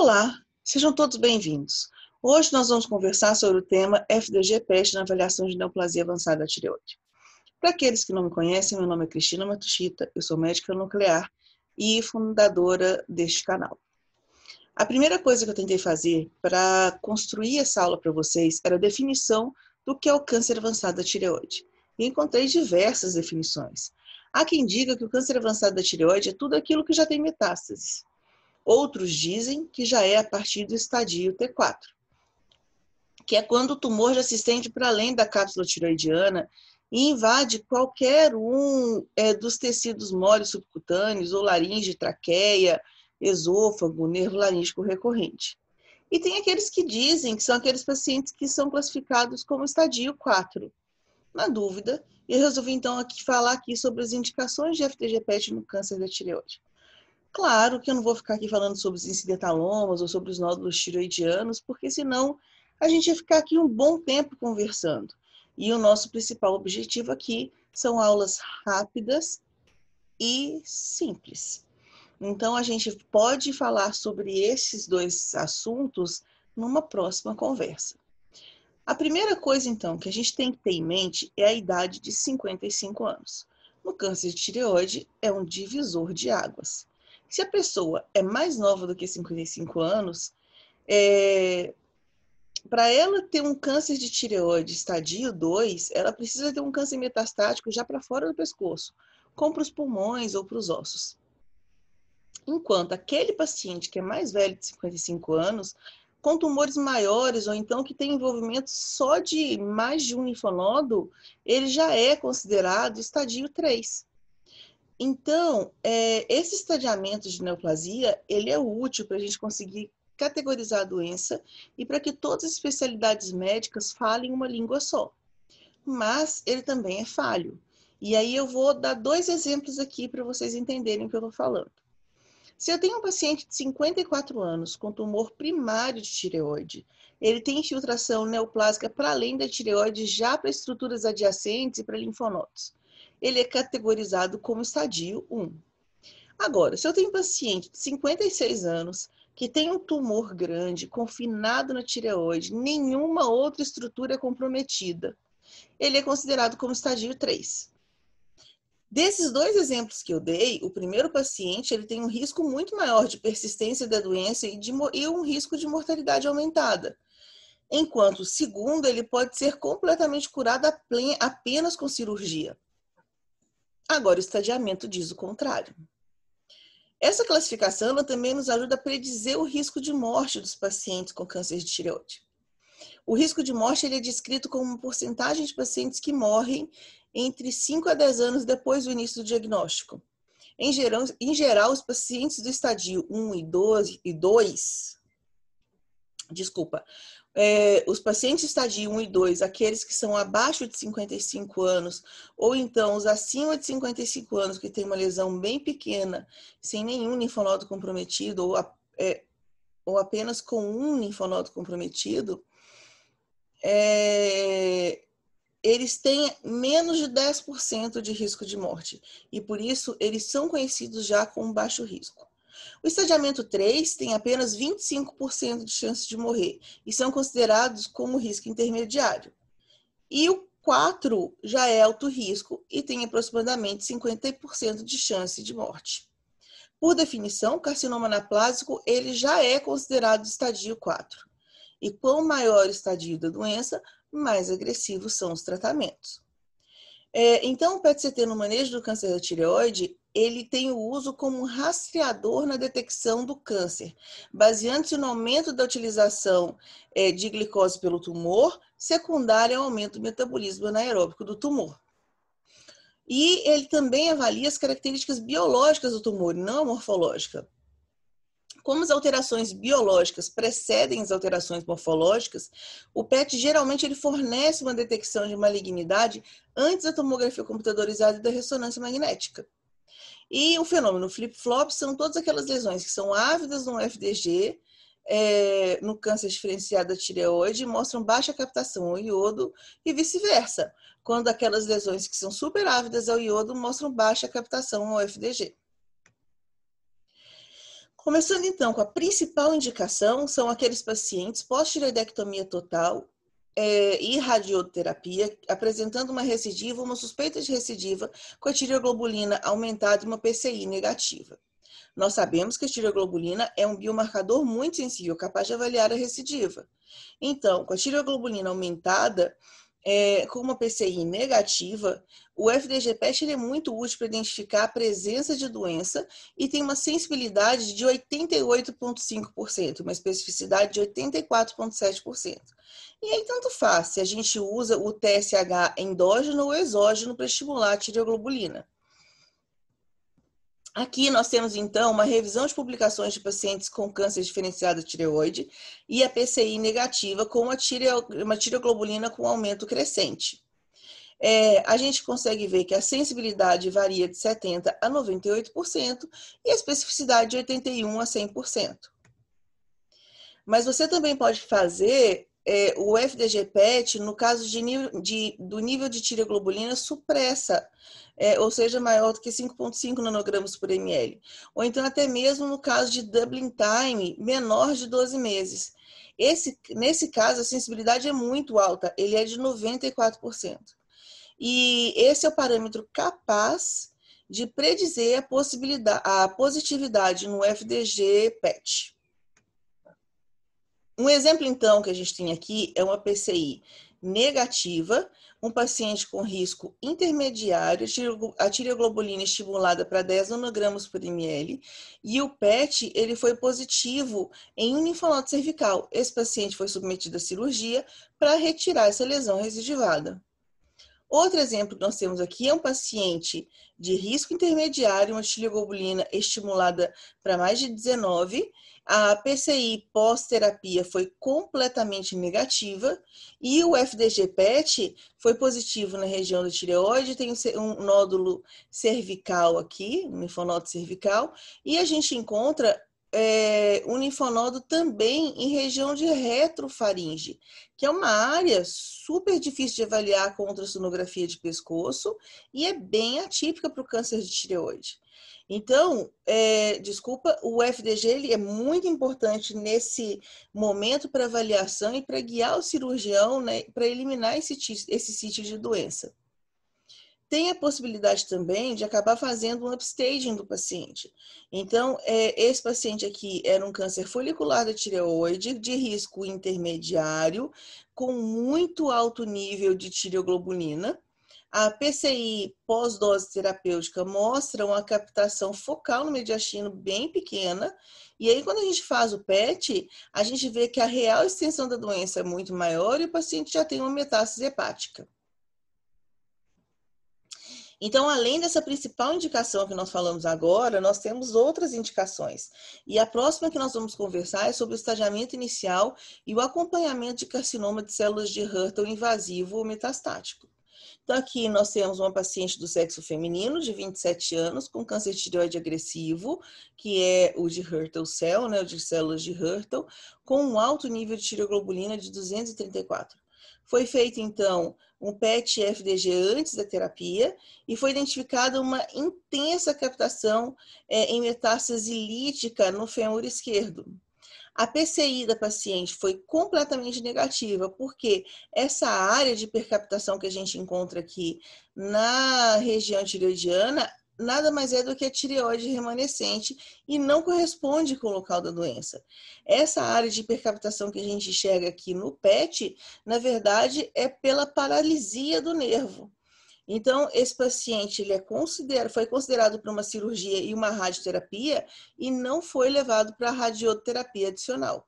Olá, sejam todos bem-vindos. Hoje nós vamos conversar sobre o tema FDG PEST na avaliação de neoplasia avançada da tireoide. Para aqueles que não me conhecem, meu nome é Cristina Matuchita, eu sou médica nuclear e fundadora deste canal. A primeira coisa que eu tentei fazer para construir essa aula para vocês era a definição do que é o câncer avançado da tireoide. E encontrei diversas definições. Há quem diga que o câncer avançado da tireoide é tudo aquilo que já tem metástases. Outros dizem que já é a partir do estadio T4, que é quando o tumor já se estende para além da cápsula tiroidiana e invade qualquer um é, dos tecidos moles subcutâneos, ou laringe, traqueia, esôfago, nervo laríngeo recorrente. E tem aqueles que dizem que são aqueles pacientes que são classificados como estadio 4. Na dúvida, eu resolvi então aqui falar aqui sobre as indicações de FTG PET no câncer da tireoide. Claro que eu não vou ficar aqui falando sobre os incidentalomas ou sobre os nódulos tiroidianos, porque senão a gente ia ficar aqui um bom tempo conversando. E o nosso principal objetivo aqui são aulas rápidas e simples. Então, a gente pode falar sobre esses dois assuntos numa próxima conversa. A primeira coisa, então, que a gente tem que ter em mente é a idade de 55 anos. No câncer de tireoide, é um divisor de águas. Se a pessoa é mais nova do que 55 anos, é, para ela ter um câncer de tireoide estadio 2, ela precisa ter um câncer metastático já para fora do pescoço, como para os pulmões ou para os ossos. Enquanto aquele paciente que é mais velho de 55 anos, com tumores maiores ou então que tem envolvimento só de mais de um linfonodo, ele já é considerado estadio 3. Então, é, esse estadiamento de neoplasia, ele é útil para a gente conseguir categorizar a doença e para que todas as especialidades médicas falem uma língua só. Mas ele também é falho. E aí eu vou dar dois exemplos aqui para vocês entenderem o que eu estou falando. Se eu tenho um paciente de 54 anos com tumor primário de tireoide, ele tem infiltração neoplásica para além da tireoide já para estruturas adjacentes e para linfonodos ele é categorizado como estadio 1. Agora, se eu tenho um paciente de 56 anos que tem um tumor grande confinado na tireoide, nenhuma outra estrutura é comprometida, ele é considerado como estadio 3. Desses dois exemplos que eu dei, o primeiro paciente ele tem um risco muito maior de persistência da doença e, de, e um risco de mortalidade aumentada. Enquanto o segundo ele pode ser completamente curado apenas com cirurgia. Agora, o estadiamento diz o contrário. Essa classificação também nos ajuda a predizer o risco de morte dos pacientes com câncer de tireoide. O risco de morte ele é descrito como uma porcentagem de pacientes que morrem entre 5 a 10 anos depois do início do diagnóstico. Em geral, em geral os pacientes do estadio 1 e 2, e 2 desculpa, é, os pacientes estadio 1 e 2, aqueles que são abaixo de 55 anos, ou então os acima de 55 anos que têm uma lesão bem pequena, sem nenhum linfonodo comprometido, ou, a, é, ou apenas com um linfonodo comprometido, é, eles têm menos de 10% de risco de morte. E por isso, eles são conhecidos já como baixo risco. O estadiamento 3 tem apenas 25% de chance de morrer e são considerados como risco intermediário. E o 4 já é alto risco e tem aproximadamente 50% de chance de morte. Por definição, o carcinoma anaplásico ele já é considerado estadio 4. E quanto maior o estadio da doença, mais agressivos são os tratamentos. É, então, o PET-CT no manejo do câncer da tireoide ele tem o uso como um rastreador na detecção do câncer, baseando-se no aumento da utilização é, de glicose pelo tumor, secundário ao aumento do metabolismo anaeróbico do tumor. E ele também avalia as características biológicas do tumor, não a morfológica. Como as alterações biológicas precedem as alterações morfológicas, o PET geralmente ele fornece uma detecção de malignidade antes da tomografia computadorizada e da ressonância magnética. E o fenômeno flip-flop são todas aquelas lesões que são ávidas no FDG, é, no câncer diferenciado da tireoide, mostram baixa captação ao iodo e vice-versa, quando aquelas lesões que são super ávidas ao iodo mostram baixa captação ao FDG. Começando então com a principal indicação, são aqueles pacientes pós-tireoidectomia total é, e radioterapia, apresentando uma recidiva, uma suspeita de recidiva com a tireoglobulina aumentada e uma PCI negativa. Nós sabemos que a tireoglobulina é um biomarcador muito sensível, capaz de avaliar a recidiva. Então, com a tireoglobulina aumentada, é, com uma PCI negativa, o FDG-PET é muito útil para identificar a presença de doença e tem uma sensibilidade de 88,5%, uma especificidade de 84,7%. E aí, tanto faz se a gente usa o TSH endógeno ou exógeno para estimular a tireoglobulina. Aqui nós temos então uma revisão de publicações de pacientes com câncer diferenciado de tireoide e a PCI negativa com uma, tireo, uma tireoglobulina com aumento crescente. É, a gente consegue ver que a sensibilidade varia de 70% a 98% e a especificidade de 81% a 100%. Mas você também pode fazer é, o FDG-PET, no caso de, de, do nível de tireoglobulina, supressa, é, ou seja, maior do que 5,5 nanogramas por ml. Ou então, até mesmo no caso de doubling time, menor de 12 meses. Esse, nesse caso, a sensibilidade é muito alta, ele é de 94%. E esse é o parâmetro capaz de predizer a, possibilidade, a positividade no FDG-PET. Um exemplo, então, que a gente tem aqui é uma PCI negativa, um paciente com risco intermediário, a tireoglobulina estimulada para 10 nanogramas por ml, e o PET ele foi positivo em um linfonodo cervical. Esse paciente foi submetido à cirurgia para retirar essa lesão residivada. Outro exemplo que nós temos aqui é um paciente de risco intermediário, uma tileglobulina estimulada para mais de 19, a PCI pós-terapia foi completamente negativa e o FDG-PET foi positivo na região da tireoide, tem um nódulo cervical aqui, um linfonodo cervical, e a gente encontra é, unifonodo também em região de retrofaringe, que é uma área super difícil de avaliar com ultrassonografia de pescoço e é bem atípica para o câncer de tireoide. Então, é, desculpa, o FDG ele é muito importante nesse momento para avaliação e para guiar o cirurgião né, para eliminar esse, esse sítio de doença tem a possibilidade também de acabar fazendo um upstaging do paciente. Então, é, esse paciente aqui era um câncer folicular da tireoide, de risco intermediário, com muito alto nível de tireoglobulina. A PCI pós-dose terapêutica mostra uma captação focal no mediastino bem pequena. E aí, quando a gente faz o PET, a gente vê que a real extensão da doença é muito maior e o paciente já tem uma metástase hepática. Então, além dessa principal indicação que nós falamos agora, nós temos outras indicações. E a próxima que nós vamos conversar é sobre o estadiamento inicial e o acompanhamento de carcinoma de células de Hurtle invasivo ou metastático. Então, aqui nós temos uma paciente do sexo feminino, de 27 anos, com câncer de tireoide agressivo, que é o de Hurtle cell, né, o de células de Hurtle, com um alto nível de tireoglobulina de 234. Foi feito, então, um PET-FDG antes da terapia e foi identificada uma intensa captação é, em metástase lítica no fêmur esquerdo. A PCI da paciente foi completamente negativa, porque essa área de hipercaptação que a gente encontra aqui na região tireoidiana nada mais é do que a tireoide remanescente e não corresponde com o local da doença. Essa área de hipercaptação que a gente enxerga aqui no PET, na verdade, é pela paralisia do nervo. Então, esse paciente ele é considerado, foi considerado para uma cirurgia e uma radioterapia e não foi levado para radioterapia adicional.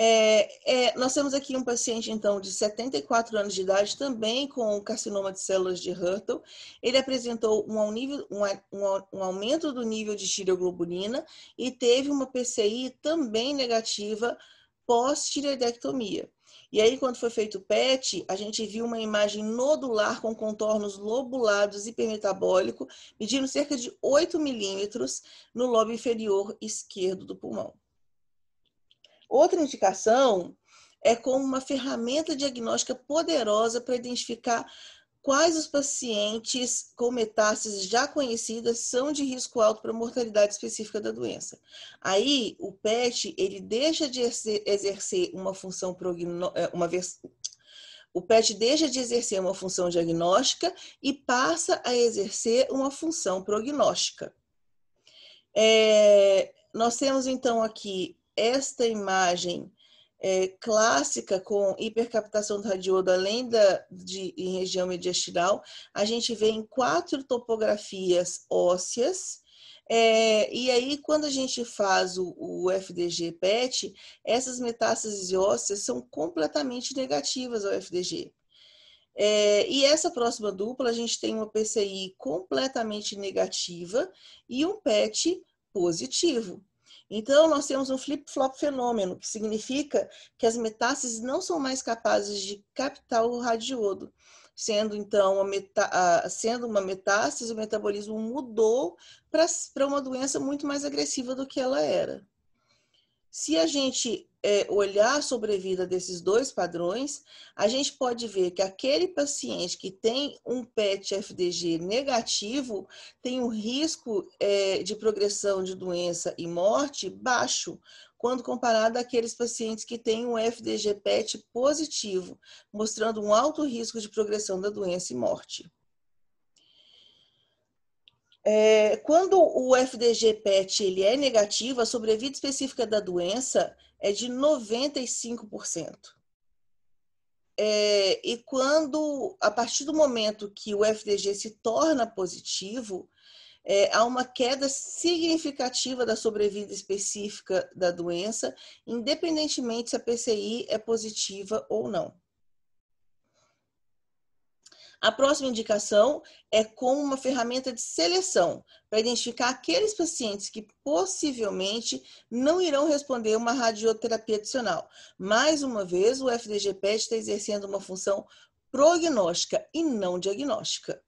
É, é, nós temos aqui um paciente, então, de 74 anos de idade, também com carcinoma de células de Hurtle. Ele apresentou um, um, um, um, aumento do nível de tireoglobulina e teve uma PCI também negativa pós-tireoidectomia. E aí, quando foi feito o PET, a gente viu uma imagem nodular com contornos lobulados hipermetabólico, medindo cerca de 8 milímetros no lobo inferior esquerdo do pulmão. Outra indicação é como uma ferramenta diagnóstica poderosa para identificar quais os pacientes com metástases já conhecidas são de risco alto para mortalidade específica da doença. Aí, o PET, ele deixa de exercer uma função é, uma vez o PET deixa de exercer uma função diagnóstica e passa a exercer uma função prognóstica. É... Nós temos, então, aqui esta imagem é, clássica com hipercaptação do radiodo, além da, de, em região mediastinal, a gente vê em quatro topografias ósseas. É, e aí, quando a gente faz o, o FDG PET, essas metástases ósseas são completamente negativas ao FDG. É, e essa próxima dupla, a gente tem uma PCI completamente negativa e um PET positivo. Então, nós temos um flip-flop fenômeno, que significa que as metástases não são mais capazes de captar o radiodo. Sendo, então, uma meta, sendo uma metástase, o metabolismo mudou para uma doença muito mais agressiva do que ela era. Se a gente é, olhar sobre a vida desses dois padrões, a gente pode ver que aquele paciente que tem um PET-FDG negativo tem um risco é, de progressão de doença e morte baixo, quando comparado àqueles pacientes que têm um FDG PET positivo, mostrando um alto risco de progressão da doença e morte. É, quando o FDG-PET ele é negativo, a sobrevida específica da doença é de 95%. É, e quando, a partir do momento que o FDG se torna positivo, é, há uma queda significativa da sobrevida específica da doença, independentemente se a PCI é positiva ou não. A próxima indicação é como uma ferramenta de seleção para identificar aqueles pacientes que possivelmente não irão responder uma radioterapia adicional. Mais uma vez, o FDG-PET está exercendo uma função prognóstica e não diagnóstica.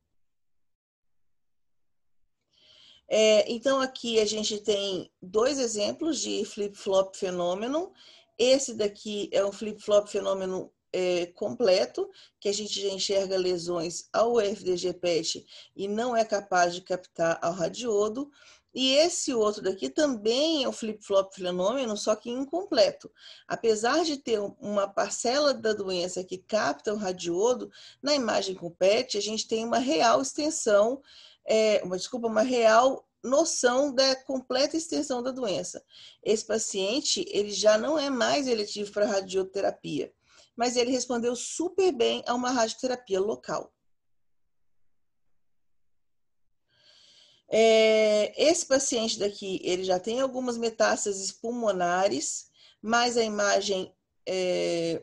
É, então, aqui a gente tem dois exemplos de flip-flop fenômeno. Esse daqui é um flip-flop fenômeno é, completo, que a gente já enxerga lesões ao FDG-PET e não é capaz de captar ao radiodo. E esse outro daqui também é o flip-flop fenômeno, só que incompleto. Apesar de ter uma parcela da doença que capta o radiodo, na imagem com PET a gente tem uma real extensão, é, uma desculpa, uma real noção da completa extensão da doença. Esse paciente, ele já não é mais eletivo para radioterapia mas ele respondeu super bem a uma radioterapia local. É, esse paciente daqui, ele já tem algumas metástases pulmonares, mas a imagem é,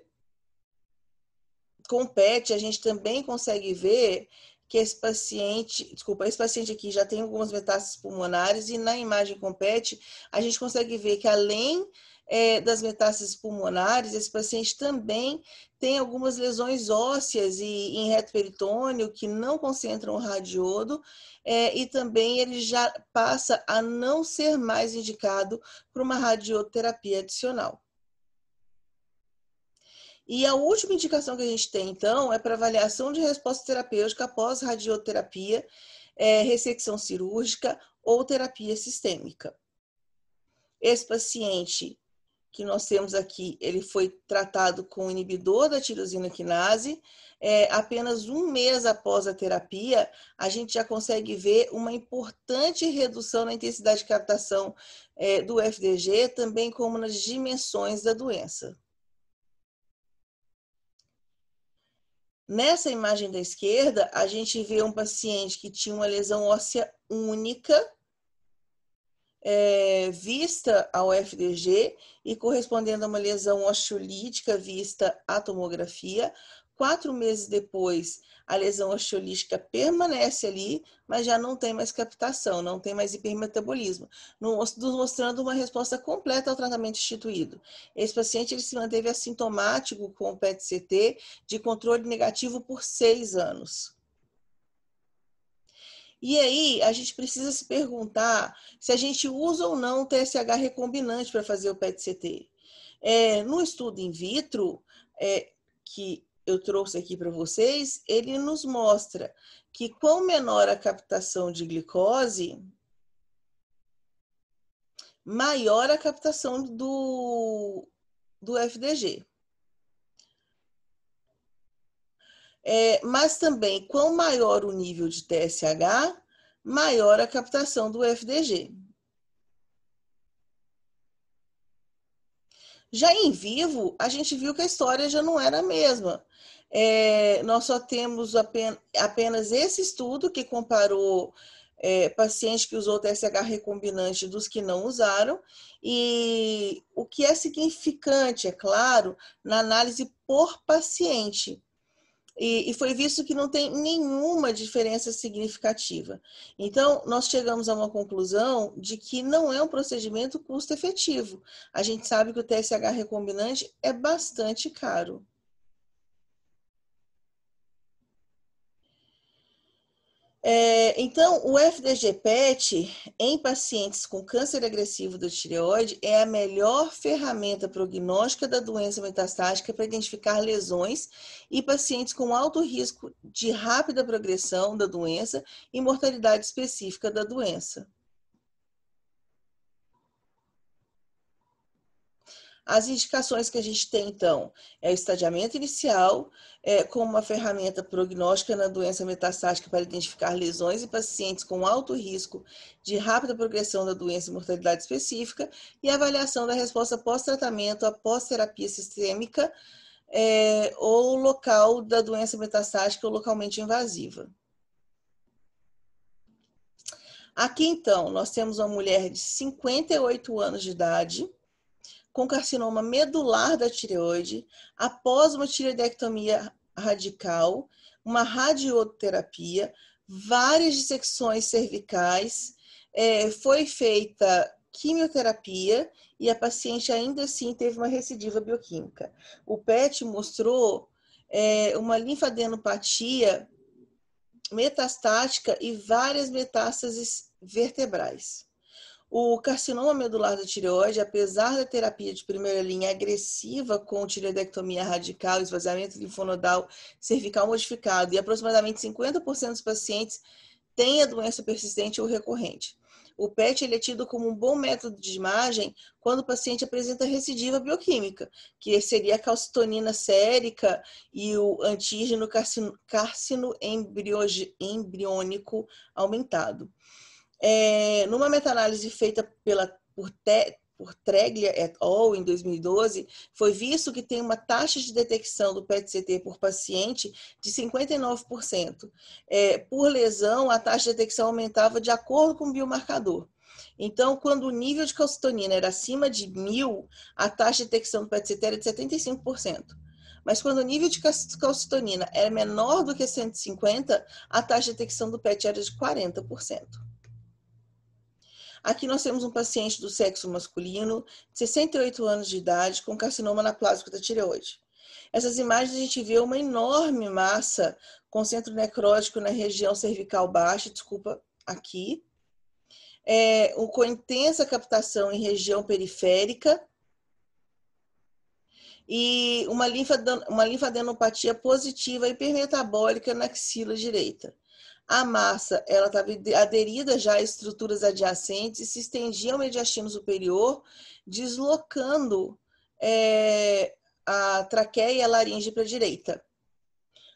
com PET, a gente também consegue ver que esse paciente, desculpa, esse paciente aqui já tem algumas metástases pulmonares e na imagem com PET, a gente consegue ver que além é, das metástases pulmonares, esse paciente também tem algumas lesões ósseas e em reto peritônio que não concentram o radiodo é, e também ele já passa a não ser mais indicado para uma radioterapia adicional. E a última indicação que a gente tem, então, é para avaliação de resposta terapêutica após radioterapia, é, ressecção cirúrgica ou terapia sistêmica. Esse paciente que nós temos aqui, ele foi tratado com inibidor da tirosina quinase. É, apenas um mês após a terapia, a gente já consegue ver uma importante redução na intensidade de captação é, do FDG, também como nas dimensões da doença. Nessa imagem da esquerda, a gente vê um paciente que tinha uma lesão óssea única, é, vista ao FDG e correspondendo a uma lesão osteolítica vista à tomografia. Quatro meses depois, a lesão osteolítica permanece ali, mas já não tem mais captação, não tem mais hipermetabolismo, nos mostrando uma resposta completa ao tratamento instituído. Esse paciente ele se manteve assintomático com o PET-CT de controle negativo por seis anos. E aí a gente precisa se perguntar se a gente usa ou não o TSH recombinante para fazer o PET-CT. É, no estudo in vitro, é, que eu trouxe aqui para vocês, ele nos mostra que quanto menor a captação de glicose, maior a captação do, do FDG. É, mas também, quanto maior o nível de TSH, maior a captação do FDG. Já em vivo, a gente viu que a história já não era a mesma. É, nós só temos apenas, apenas esse estudo que comparou é, pacientes que usou TSH recombinante dos que não usaram, e o que é significante, é claro, na análise por paciente e, e foi visto que não tem nenhuma diferença significativa. Então, nós chegamos a uma conclusão de que não é um procedimento custo-efetivo. A gente sabe que o TSH recombinante é bastante caro. É, então, o FDG-PET em pacientes com câncer agressivo do tireoide é a melhor ferramenta prognóstica da doença metastática para identificar lesões e pacientes com alto risco de rápida progressão da doença e mortalidade específica da doença. As indicações que a gente tem, então, é o estadiamento inicial, é, como uma ferramenta prognóstica na doença metastática para identificar lesões em pacientes com alto risco de rápida progressão da doença e mortalidade específica, e avaliação da resposta pós-tratamento, após terapia sistêmica, é, ou local da doença metastática ou localmente invasiva. Aqui, então, nós temos uma mulher de 58 anos de idade, com carcinoma medular da tireoide após uma tireoidectomia radical, uma radioterapia, várias dissecções cervicais, é, foi feita quimioterapia e a paciente ainda assim teve uma recidiva bioquímica. O PET mostrou é, uma linfadenopatia metastática e várias metástases vertebrais. O carcinoma medular da tireoide, apesar da terapia de primeira linha agressiva com tireoidectomia radical, esvaziamento linfonodal cervical modificado, e aproximadamente 50% dos pacientes têm a doença persistente ou recorrente. O PET ele é tido como um bom método de imagem quando o paciente apresenta recidiva bioquímica, que seria a calcitonina sérica e o antígeno carcino, carcino embriônico aumentado. É, numa meta-análise feita pela, por, te, por Treglia et al. em 2012, foi visto que tem uma taxa de detecção do PET-CT por paciente de 59%. É, por lesão, a taxa de detecção aumentava de acordo com o biomarcador. Então, quando o nível de calcitonina era acima de 1.000, a taxa de detecção do PET-CT era de 75%. Mas quando o nível de calcitonina era menor do que 150, a taxa de detecção do PET era de 40%. Aqui nós temos um paciente do sexo masculino, 68 anos de idade, com carcinoma anaplásico da tireoide. Essas imagens a gente vê uma enorme massa com centro necrótico na região cervical baixa, desculpa, aqui, é, com intensa captação em região periférica e uma, uma linfadenopatia positiva hipermetabólica na axila direita. A massa ela estava aderida já a estruturas adjacentes e se estendia ao mediastino superior, deslocando é, a traqueia e a laringe para a direita.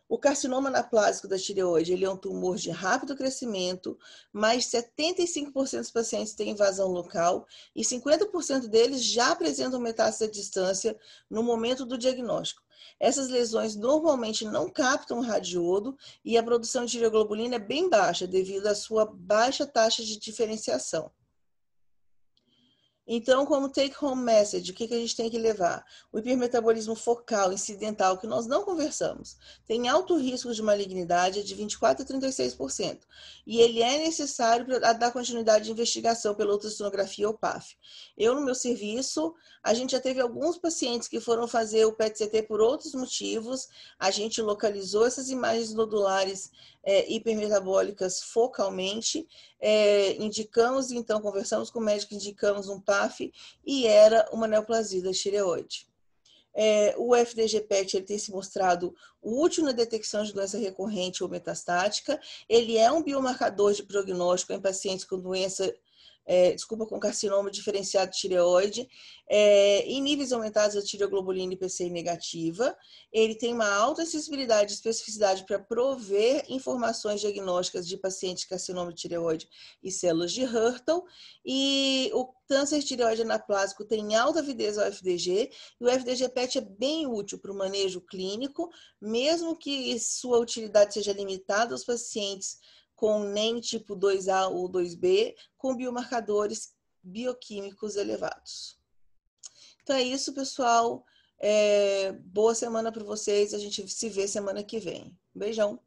O carcinoma anaplásico da tireoide ele é um tumor de rápido crescimento, mais 75% dos pacientes têm invasão local e 50% deles já apresentam metástase à distância no momento do diagnóstico. Essas lesões normalmente não captam radiodo e a produção de globulina é bem baixa devido à sua baixa taxa de diferenciação. Então, como take-home message, o que, que a gente tem que levar? O hipermetabolismo focal, incidental, que nós não conversamos, tem alto risco de malignidade é de 24% a 36%. E ele é necessário para dar continuidade de investigação pela ultrassonografia ou PAF. Eu, no meu serviço, a gente já teve alguns pacientes que foram fazer o PET-CT por outros motivos, a gente localizou essas imagens nodulares é, hipermetabólicas focalmente. É, indicamos, então, conversamos com o médico, indicamos um PAF e era uma neoplasia da tireoide. É, o FDG-PET ele tem se mostrado útil na detecção de doença recorrente ou metastática. Ele é um biomarcador de prognóstico em pacientes com doença é, desculpa, com carcinoma diferenciado de tireoide, é, em níveis aumentados da tireoglobulina IPCI negativa. Ele tem uma alta sensibilidade e especificidade para prover informações diagnósticas de pacientes carcinoma de tireoide e células de Hurtle. E o câncer tireoide anaplásico tem alta avidez ao FDG e o FDG PET é bem útil para o manejo clínico, mesmo que sua utilidade seja limitada aos pacientes com NEM tipo 2A ou 2B, com biomarcadores bioquímicos elevados. Então é isso, pessoal. É, boa semana para vocês. A gente se vê semana que vem. Beijão!